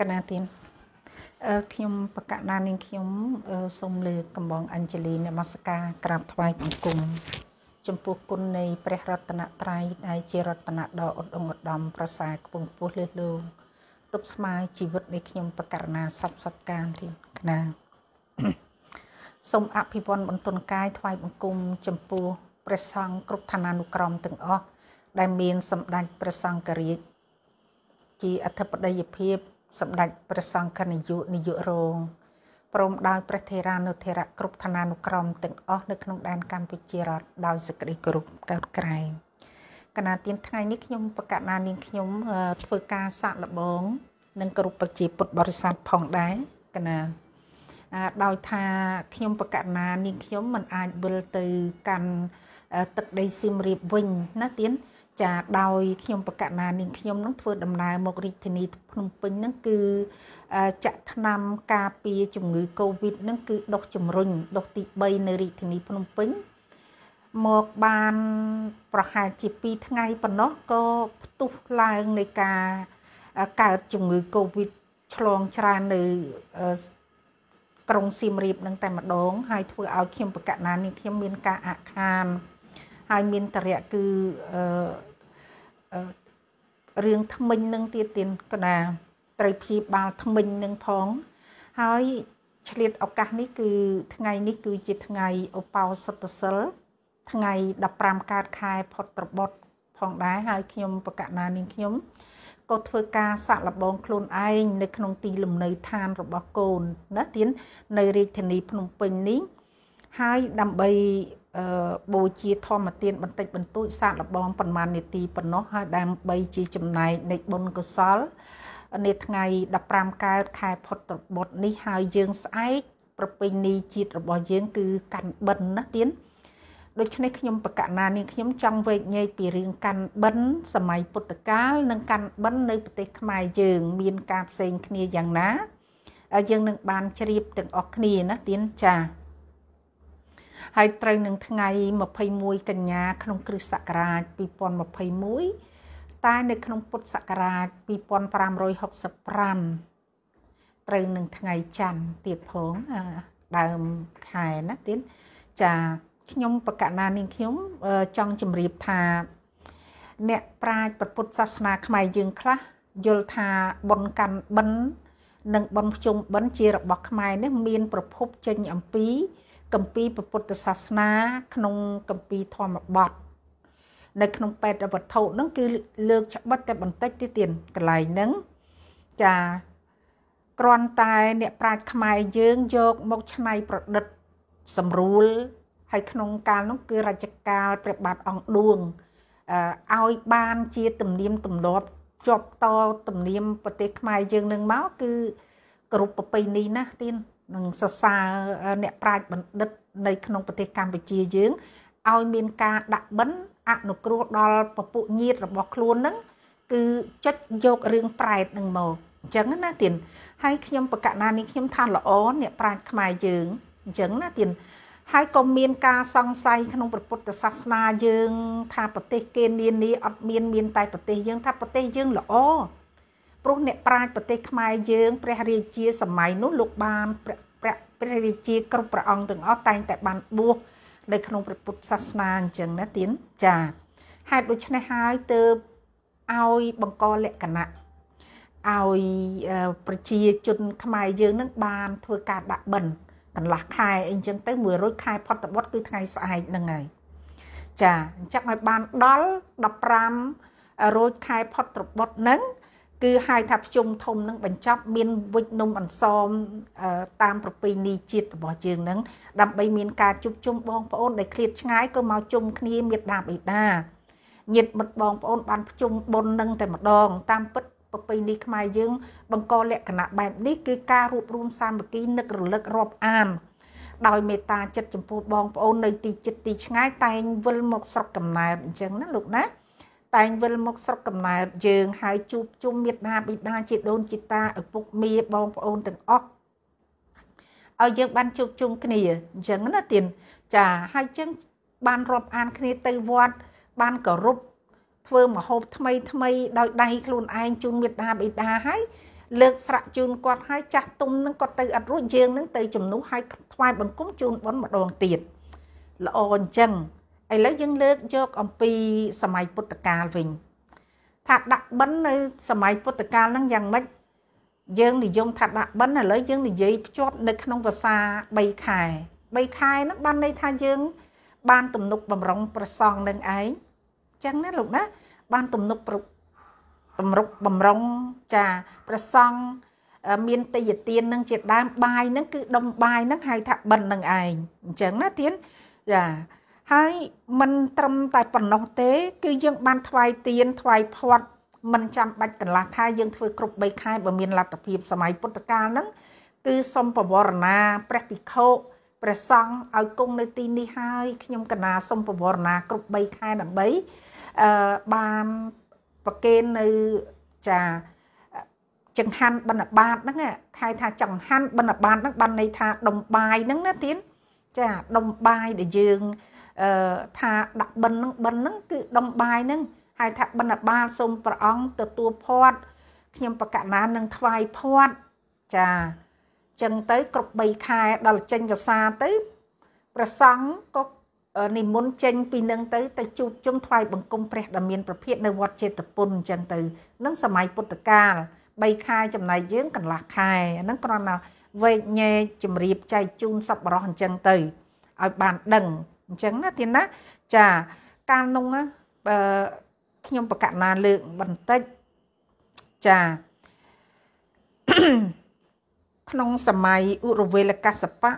កណាទៀនខ្ញុំបកណានាងខ្ញុំសូមលើកកំបងអញ្ជលីនមស្ការក្រាបថ្វាយបង្គំ ចំពោះគុណនៃព្រះរតនត្រ័យដែលជារតនដ៏ឧត្តុង្គឧត្តមប្រសើរខ្ពង់ខ្ពស់លើសលងទប់ស្មើជីវិតនៃខ្ញុំបកណាសពសត្វកានទៀតកណាសូមអភិវន្តបន្ទនកាយថ្វាយបង្គំចំពោះព្រះសង្ឃគ្រប់ឋានានុក្រមទាំងអស់ដែលមានសម្ដេចព្រះសង្ឃរាជជាអធិបតីភាពសម្ដេចព្រះសង្ឃនាយកនាយករងព្រមដោយព្រះថេរានុថេរៈគ្រប់ឋានានុក្រមទាំងអស់នៅក្នុងដែនកម្ពុជារដ្ឋដោយសេចក្តីគោរពកើតក្រែងកណាទៀនថ្ងៃនេះខ្ញុំបកណានាងខ្ញុំធ្វើការសាក់លបងនិងគ្រប់ប្រជាពុទ្ធបរិស័ទផងដែរកណាដោយថាខ្ញុំបកណានាងខ្ញុំមិនអាចវិលទៅកាន់ទឹកដីសៀមរាបវិញណាទៀនចាដោយខ្ញុំបកណានាងខ្ញុំនឹងធ្វើដំណើរមករាជធានីភ្នំពេញនឹងគឺចាក់ថ្នាំការពារជំងឺ Covid នឹងគឺដុសជំរុញដុសទី3នៅរាជធានីភ្នំពេញមកបានប្រហែលជា2ថ្ងៃប៉ុណ្ណោះក៏ផ្ទុះឡើងនៃការកើតជំងឺ Covid ឆ្លងច្រើននៅក្រុងសៀមរាបនឹងតែម្ដងហើយធ្វើឲ្យខ្ញុំបកណានាងខ្ញុំមានការអាក់ខានហើយមានតរៈគឺអឺរឿងថ្មិញនឹងទៀតទៀតកណាត្រូវព្យាបាលថ្មិញនឹងផង ហើយឆ្លៀតឱកាសនេះគឺថ្ងៃនេះគឺជាថ្ងៃឧបោសថសិលថ្ងៃ15កើតខែផុតត្របុត្រផងដែរហើយខ្ញុំបកណានាងខ្ញុំក៏ធ្វើការសាក់លបងខ្លួនឯងនៅក្នុងទីលំនៅឋានរបស់កូនណាទៀននៅរាជធានីភ្នំពេញនេះហើយដើម្បីបូជាធម្មទានបន្តិចបន្តួចសាកល្បងប្រមាណនាទីប៉ុណ្ណោះហើយដើម្បីជាចំណែកនៃបុណ្យកុសលនៅថ្ងៃ15កើតខែផុតបុត្រនេះហើយយើងស្អែកប្រពៃណីជាតិរបស់យើងគឺកាន់បិណ្ឌណាទៀនដូច្នេះខ្ញុំបកណានាងខ្ញុំចង់វែកញែកពីរឿងកាន់បិណ្ឌសម័យពុទ្ធកាល និងកាន់បិណ្ឌនៅប្រទេស ខ្មែរយើង មាន ការផ្សេងគ្នាយ៉ាងណាយើងនឹងបានជ្រាបទាំងអស់គ្នាណាទៀនចា៎ហើយត្រូវនឹងថ្ងៃ21កញ្ញាក្នុងគ្រិស្តសករាជ2021តែនៅក្នុងពុទ្ធសករាជ2565ត្រូវនឹងថ្ងៃច័ន្ទទៀតផងដើមខែណាទៀតចាខ្ញុំបកណានាងខ្ញុំចង់ជម្រាបថាអ្នកប្រាជ្ញពុទ្ធសាសនាខ្មែរយើងខ្លះយល់ថាបុណ្យកាន់បិណ្ឌនិងបុណ្យភ្ជុំបិណ្ឌជារបស់ខ្មែរនេះមាន ប្រភពចេញអំពីកម្ពីពុទ្ធសាសនា ក្នុងកម្ពីធម្មបទនៅក្នុងពេទ្យវត្ថុហ្នឹងគឺលើកច្បិតតែបន្តិចទៀតទៀតកន្លែងហ្នឹងចាគ្រាន់តែអ្នកប្រាជ្ញខ្មែរយើងយកមកច្នៃប្រឌិតសម្រួលហើយក្នុងកាលនោះគឺរជ្ជកាលព្រះបាទអង្គឌួងឲ្យបានជាទំនៀមទម្លាប់ជាប់តទំនៀមប្រទេសខ្មែរយើងនឹងមកគឺគ្រប់ប្រពៃណីណាស់ទីណានិងសរសើរអ្នកប្រាជ្ញបណ្ឌិតនៅក្នុងប្រទេសកម្ពុជាយើងឲ្យមានការដាក់បិណ្ឌអនុគ្រោះដល់ពពុះញាតរបស់ខ្លួននឹងគឺចុចយករឿងប្រែតនឹងមកអញ្ចឹងណាទៀនហើយខ្ញុំបកណានេះខ្ញុំថាល្អអ្នកប្រាជ្ញខ្មែរយើងអញ្ចឹងណាទៀនហើយក៏មាន ការសង្ស័យក្នុងព្រះពុទ្ធសាសនាយើង ថាប្រទេសគេនានាអត់មានមានតែប្រទេសយើងថាប្រទេសយើងល្អព្រោះអ្នកប្រាជ្ញប្រទេសខ្មែរយើងព្រះរាជា សម័យនោះលោកបានព្រះព្រះរាជាគ្រប់ព្រះអង្គទាំងអស់តែងតែបានបួសនៅក្នុងព្រះពុទ្ធសាសនាអញ្ចឹងណាទៀនចាហេតុដូច្នេះហើយទើបឲ្យបង្កលក្ខណៈឲ្យប្រជាជន ខ្មែរយើងនឹងបានធ្វើការដាក់បិណ្ឌកន្លះខែអីចឹងទៅមួយរោចខែផុតតបុតគឺថ្ងៃស្អែកហ្នឹងហើយចាអញ្ចឹងឲ្យបានដល់15រោចខែផុតតបុតហ្នឹងគឺហៅថាភ្ជុំធំនឹងបញ្ចប់មានវិជ្ជនំអន្សមតាមប្រពៃណីជាតិរបស់យើងនឹង ដើម្បី មានការជួបជុំបងប្អូនដែលឃ្លាតឆ្ងាយក៏មកជុំគ្នាមេដាបេដាញាតិមិត្តបងប្អូនបានភ្ជុំបុណ្យនឹងតែម្ដងតាមពិតប្រពៃណីខ្មែរយើង បង្កលក្ខណៈបែបនេះគឺការរួបរួមសាមគ្គីនឹករលឹករាប់អានដោយ មេត្តាចិត្តចំពោះបងប្អូននៅទីចិត្តទីឆ្ងាយតែងវិលមកស្រុកកំណើតអញ្ចឹងណាលោកណាតែងវិលមកស្រុកកំណើតយើងហើយជួបជុំមេត្តាបិតាជីដូនជីតាឪពុកមីបងប្អូនទាំងអស់ឲ្យយើងបានជួបជុំគ្នាអញ្ចឹងណាទៀនចាហើយចឹងបានរាប់អានគ្នាទៅវត្ត បានគោរពធ្វើមហូបថ្មីថ្មីដោយដៃខ្លួនឯងជូនមេត្តាបិតាហើយលើកស្រាក់ជូនគាត់ហើយចាស់ទុំនឹងគាត់ទៅអត់រួចយើងនឹងទៅជំនួសហើយថ្វាយបង្គំជូនបនម្ដងទៀតល្អអញ្ចឹងឥឡូវយើងលើកយកអំពីសម័យពុទ្ធកាលវិញថាដាក់បិណ្ឌនៅសម័យពុទ្ធកាលហ្នឹងយ៉ាងម៉េចយើងនិយមថាដាក់បិណ្ឌឥឡូវយើងនិយាយភ្ជាប់នៅក្នុងភាសា3ខែ3ខែហ្នឹងបានន័យថាយើង បានទំនុកបំរុងប្រសងនឹងឯងចឹងណាលោកណាបានទំនុកប្រទំរុកបំរុងចាប្រសងមានតេយទាននឹងជាដើមបាយនឹងគឺដុំបាយនឹងហៅថាបិណ្ឌនឹងឯងអញ្ចឹងណាទៀនចាហើយมันត្រឹមតែប៉ុណ្ណោះទេ គឺ យើងបានថ្វាយទៀនថ្វាយផាត់มันចាំបាច់កន្លះខែយើងធ្វើគ្រប់3ខែបើមានលទ្ធភាពសម័យពុទ្ធកាលហ្នឹងគឺសូមបវរណាព្រះភិក្ខុព្រះសង្ឃឲ្យគង់នៅទីនេះហើយខ្ញុំកណាសូមបវរណាគ្រប់3ខែដើម្បីអឺបានប្រគេននៅចាចង្ហាន់បិណ្ឌបាតហ្នឹងខែថាចង្ហាន់បិណ្ឌបាតហ្នឹងបានន័យថាដុំបាយហ្នឹងណាទៀនចាដុំបាយដែលយើងថាដាក់បិណ្ឌហ្នឹងបិណ្ឌហ្នឹងគឺដំបាយហ្នឹងហៅថាបិណ្ឌបាលសូមព្រះអង្គទទួលធាត់ខ្ញុំបកណានឹងថ្វាយធាត់ចាចឹងទៅគ្រប់3ខែដល់ចេញវសាទៅព្រះសង្ឃក៏និមន្តចេញពីនឹងទៅទៅជួបជុំថ្វាយបង្គំព្រះដ៏មានប្រភេទនៅវត្តចេតពុនអញ្ចឹងទៅនឹងសម័យពុទ្ធកាល3ខែចំណែកយើងកន្លះខែអាហ្នឹងគ្រាន់តែវែកញែកជំរាបចែកជូនសប្បុរសអញ្ចឹងទៅឲ្យបានដឹងអញ្ចឹងណាទីណាចាការនុងបើខ្ញុំប្រកាសណាលើកបន្តិចចា ក្នុងសម័យឧរវេលកសបៈ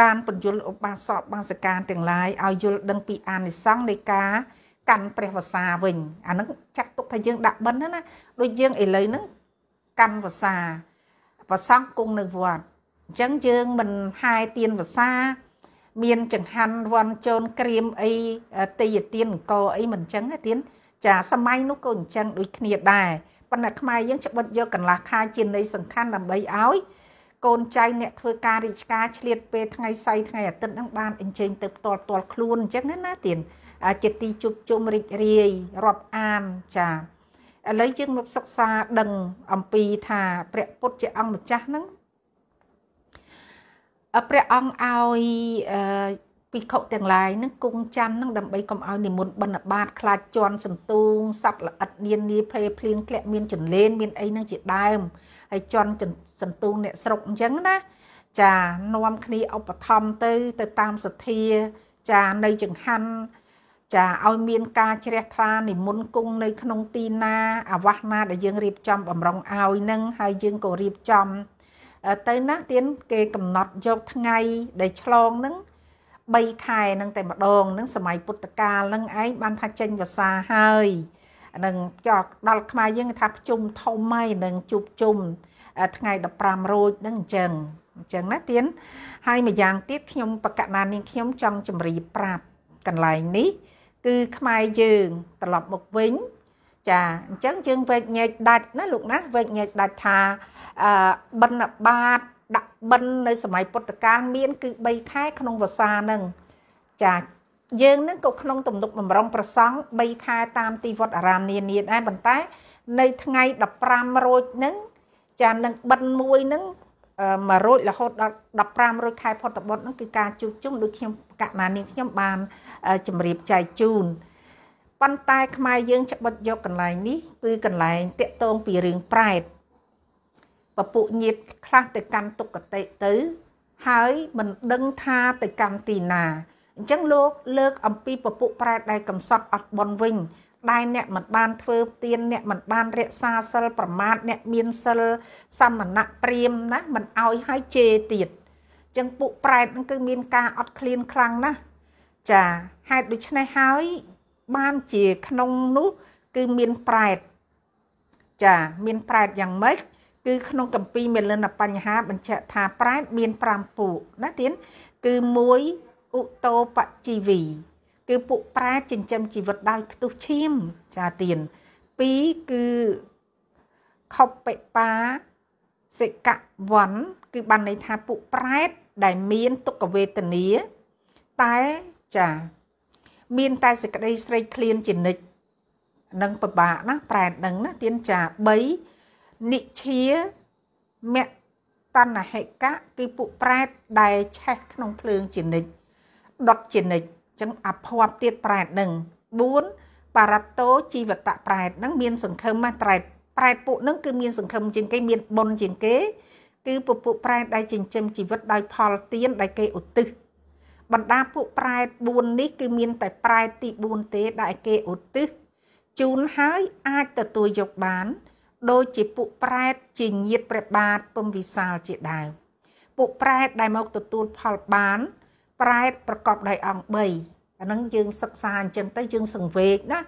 បានបញ្យលឧបាសកបាសិកាទាំងឡាយឲ្យយល់ដឹងពីអានិសង្សនៃការកាន់ព្រះវសាវិញអាហ្នឹងចាត់ទុកថាយើងដាក់បិណ្ឌណាដូចយើងឥឡូវហ្នឹងកាន់វសាប្រសង់គង់នៅវត្តអញ្ចឹងយើងមិនហែទៀនវសាមាន ចង្ហាន់វ៉ាន់ជូនក្រៀមអីទេយទានអង្គអីមិនអញ្ចឹងទេទៀនចាសម័យនោះក៏អញ្ចឹងដូចគ្នាដែរប៉ុន្តែខ្មែរយើងច្បិតយកកន្លះខែជានៃសង្ខាន់ដើម្បីឲ្យ កូនចៅអ្នកធ្វើការរាជការឆ្លៀតពេលថ្ងៃសៅរ៍ថ្ងៃអាទិត្យហ្នឹងបានអញ្ជើញទៅផ្ទាល់ផ្ទាល់ខ្លួនអញ្ចឹងណាទៀនជាទីជួបជុំរីករាយរាប់អានចាឥឡូវយើងមកសិក្សាដឹងអំពីថាព្រះពុទ្ធជាអង្គម្ចាស់ហ្នឹងព្រះអង្គឲ្យភិក្ខុទាំងឡាយនឹងគង់ចាំនឹងដើម្បីកុំឲ្យនិមន្តបិណ្ឌបាតខ្លាចជន់សន្ទូងសត្វល្អិតនានាភេភ្លៀងធ្លាក់មានចន្លេនមានអីនឹងជាដើមហើយជន់សន្ទូងអ្នកស្រុកអញ្ចឹងណា ចានាំគ្នាឧបត្ថម្ភទៅទៅតាមសទ្ធាចានៅចង្ហាន់ចាឲ្យមានការជ្រះថ្លានិមន្តគង់នៅក្នុងទីណាអាវាសណាដែលយើងរៀបចំបំរុងឲ្យនឹងហើយយើងក៏រៀបចំទៅណាទៀនគេកំណត់យកថ្ងៃដែលឆ្លងនឹង3ខែនឹងតែម្ដងនឹងសម័យពុទ្ធកាលនឹងឯងបានថាចេញវសាហើយនឹងចោដល់ខ្មែរយើងថាប្រជុំធំហើយនឹងជួបជុំថ្ងៃ15រោចនឹងអញ្ចឹងអញ្ចឹងណាទៀនហើយម្យ៉ាងទៀតខ្ញុំបកណានាងខ្ញុំចង់ជម្រាបប្រាប់កន្លែងនេះ គឺខ្មែរយើងត្រឡប់មកវិញចាអញ្ចឹងយើងវេកញែកដាច់ណាលោកណាវេកញែកដាច់ថាអឺបិណ្ឌបាតដាក់បិណ្ឌនៅសម័យពុទ្ធកាលមាន គឺ3ខែក្នុងវស្សានឹងចាយើងនឹងក៏ក្នុងទំនុកបំរុងប្រសង់3ខែតាមទីវត្តអារាមនានាដែរប៉ុន្តែនៅថ្ងៃ15រោចនឹងចានឹងបិណ្ឌមួយនឹងមួយរោចរហូតដល់15រោចខែផុតបុត្រនឹងគឺការជួបជុំដូចខ្ញុំកណ្ណានាងខ្ញុំបានជម្រាបចែកជូនប៉ុន្តែខ្មែរយើងច្បិតយកកន្លែងនេះគឺកន្លែងតាក់ទងពីរឿងប្រែតពពុញៀតខ្លះទៅកាន់ទុគតិទៅហើយមិនដឹងថាទៅកាន់ទីណាអញ្ចឹងលោក លើក អំពីពពុប្រែតដែលកំសត់អត់បនវិញដែលអ្នកមិនបានធ្វើទៀនអ្នកមិនបានរក្សាសិលប្រមាថអ្នកមានសិលសមណៈព្រាមណាមិនអោយឲ្យជេរទៀតចឹងពួកប្រែតហ្នឹងគឺមានការអត់ឃ្លានខ្លាំងណាស់ចាហេតុដូច្នេះហើយបានជាក្នុងនោះ គឺមានប្រែតចាមានប្រែតយ៉ាងម៉េចគឺ ក្នុងកម្ពីមេលិនបញ្ហាបញ្ជាក់ថាប្រែតមាន5ពួកណាទៀតគឺ1ឧតោបជីវីគឺពួកប្រែតចិញ្ចឹមជីវិតដោយខ្ទុះឈាមចាទៀត2គឺខុបបិបាសិកវ័នគឺបានន័យថាពួកប្រែត ដែលមានទុក្ខវេទនា តែចាមានតែសេចក្តីស្រេកឃ្លានជានិច្ចនឹងពិបាកណាប្រែតនឹងណាទៀនចា3និឈាមតណ្ហិកៈគឺពួកប្រែតដែលឆេះក្នុងភ្លើងជានិច្ចដុតជានិច្ចចឹងអភ័ព្វទៀតប្រែតនឹង4បរតោជីវតៈប្រែតនឹងមានសង្ឃឹមណាត្រែតប្រែតពួកនឹង គឺមានសង្ឃឹមជាងគេ មានបុណ្យជាងគេ គឺពពួកប្រែតដែលចិញ្ចឹមជីវិតដោយផលទានដែលគេឧទ្ទិសបណ្ដាពួកប្រែត4នេះគឺមានតែប្រែតទី4ទេដែលគេឧទ្ទិសជូនហើយអាចទទួលយកបានដូចជាពួកប្រែត ជាញាតព្រះបាទពំវិសាលជាដើមពួកប្រែតដែលមកទទួលផលបាន ប្រែតប្រកបដោយអង្គ3អានឹងយើងសិក្សាអញ្ចឹងទៅយើងសង្វេគណា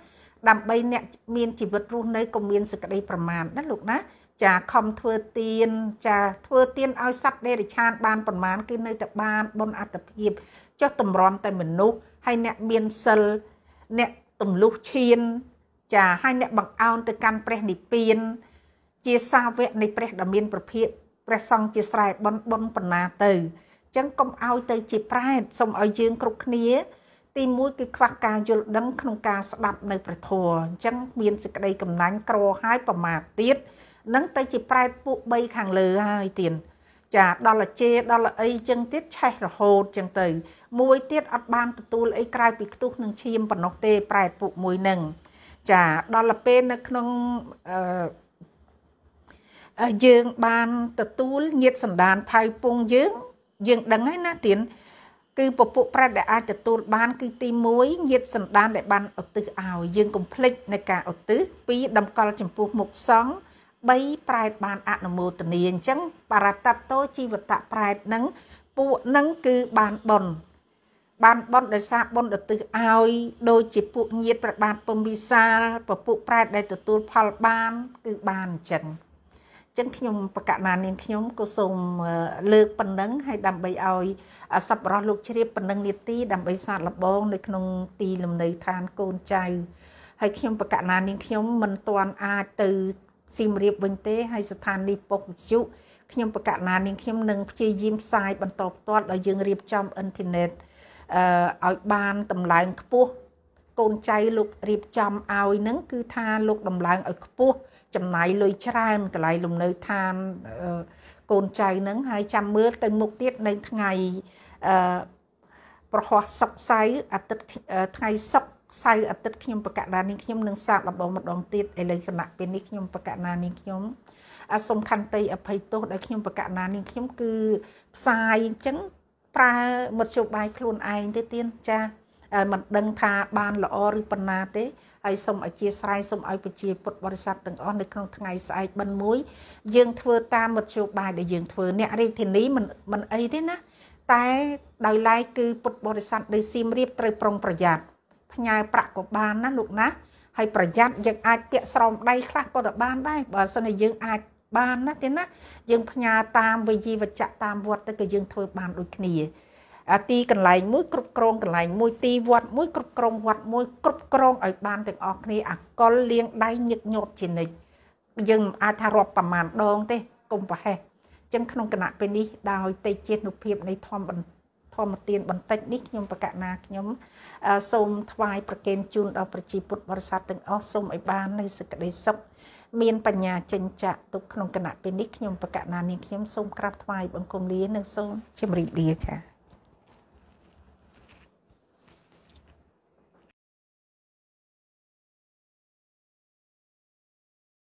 ដើម្បីអ្នកមានជីវិតរស់នៅក៏មានសេចក្តីប្រមាណណាលោកណាចាខំធ្វើទៀនចាធ្វើទៀនឲ្យសត្វដេរិឆានបានប្រមាណគឺនៅតែបានបុណ្យអត្តភាពចុះតម្រាំតែមនុស្សហើយអ្នកមានសិលអ្នកទម្លុះឈានចាហើយអ្នកបង្អោនទៅកាន់ព្រះនិព្វានជាសាវកនៃព្រះដ៏មានប្រភិយព្រះសង្ឃជាស្រែបនបនបណ្ណាទៅចឹងកុំឲ្យទៅជាប្រែតសូមឲ្យយើងគ្រប់គ្នា ទីមួយគឺខ្វះការយល់ដឹងក្នុងការស្ដាប់នៅព្រះធម៌អញ្ចឹង មានសេចក្តីកំណាញ់ក្រហើយប្រមាថទៀតនឹងទៅជាប្រែតពួក3ខាងលើហើយទៀតចាដល់អាចេដល់អីចឹងទៀតឆេះរហូតចឹងទៅ មួយទៀតអត់បានទទួលអីក្រៅពីខ្ទុះនឹងឈាមប៉ុណ្ណោះ ទេ ប្រែតពួកមួយនឹងចាដល់ទៅពេលនៅក្នុងអឺយើងបានទទួលញាតសន្តានផៅពងយើង យើងដឹងហើយណាទៀនគឺពពុះប្រែតដែលអាចទទួលបាន គឺទី1ញាតសន្តានដែលបានឧទ្ទិសឲ្យយើងកុំភ្លេចនៃការឧទ្ទិសពីតម្កល់ចំពោះមុខសង្ឃ3ប្រែតបានអនុមោទនាអញ្ចឹងបរតតោជីវតៈប្រែតនឹងពួកនឹងគឺបានប៉ុនបានប៉ុនដោយសារប៉ុនដទិសឲ្យដូចជាពួកញាត ប្របាទពំវិសាលពពួកប្រែតដែលទទួលផលបាន គឺបានអញ្ចឹងចឹងខ្ញុំបកណានាងខ្ញុំក៏សូមលើកប៉ុណ្ណឹងហើយដើម្បីឲ្យសប្បុរសលោកជ្រាបប៉ុណ្ណឹងនាទីដើម្បីសាកល្បងនៅក្នុង ទីលំនៅឋានកូនចៅហើយខ្ញុំបកណានាងខ្ញុំមិនទាន់អាចទៅស៊ីមរៀបវិញទេហើយស្ថានីយ៍ប៉ុស្តិ៍វិទ្យុខ្ញុំបកណានាងខ្ញុំនឹងព្យាយាមផ្សាយបន្តផ្ទាល់ដោយយើងរៀបចំអ៊ីនធឺណិតអឺឲ្យបានតម្លើងខ្ពស់កូនចៅលោករៀបចំឲ្យនឹងគឺថាលោកតម្លើងឲ្យខ្ពស់ចំណាយលុយច្រើនកន្លែងលំនៅឋានកូនចៅនឹងហើយចាំមើលទៅមុខទៀតនៅថ្ងៃអឺប្រហោះសុកសៅអាទិត្យថ្ងៃសុកសៅអាទិត្យខ្ញុំបកណានេះខ្ញុំនឹងសាកល្បងម្ដងទៀតឥឡូវគណៈពេលនេះខ្ញុំបកណានេះខ្ញុំអាសុំខន្តីអភ័យទោសដែលខ្ញុំបកណានេះខ្ញុំគឺផ្សាយអញ្ចឹងប្រើមតិយោបាយខ្លួនឯងទេទៀនចាមិនដឹងថាបានល្អឬប៉ុណ្ណាទេហើយសូមអធិស្ឋានសូមឲ្យប្រជាពុទ្ធបរិស័ទទាំងអស់នៅក្នុងថ្ងៃស្អែកបិណ្ឌមួយយើងធ្វើតាមមតិយោបាយដែលយើងធ្វើអ្នករាជធានីមិនមិនអីទេណាតែដោយឡែកគឺពុទ្ធបរិស័ទដីសៀមរៀបត្រូវប្រុងប្រយ័ត្នផ្ញើប្រាក់ក៏បានណាលោកណាហើយប្រយ័ត្នយើងអាចពាក់ស្រោមដៃខ្លះក៏ទៅបានដែរបើសិនជាយើងអាចបានណាទេណាយើងផ្ញើតាមវិជីវចៈតាមវត្តទៅគឺយើងធ្វើបានដូចគ្នាអាទីកន្លែងមួយគ្រប់គ្រងកន្លែងមួយទីវត្តមួយគ្រប់គ្រងវត្តមួយគ្រប់គ្រងឲ្យបានទាំងអស់គ្នាអាកុលលៀងដៃញឹកញាប់ជានិច្ចយើងមិនអាចថារាប់ប្រមាណដង ទេកុំប្រហែសចឹងក្នុងគណៈពេលនេះដោយតេជេនុភាពនៃធម្មបន្ទធម្មទានបន្តិចនេះខ្ញុំបកណាខ្ញុំសូមថ្វាយប្រគេនជូនដល់ប្រជាពុទ្ធបរិស័ទទាំងអស់សូមឲ្យបាននូវសេចក្តីសុខមានបញ្ញាចិញ្ចាទុកក្នុងគណៈពេលនេះខ្ញុំបកណានាងខ្ញុំសូមក្រាបថ្វាយបង្គំលា និងសូមជម្រាបលាចា៎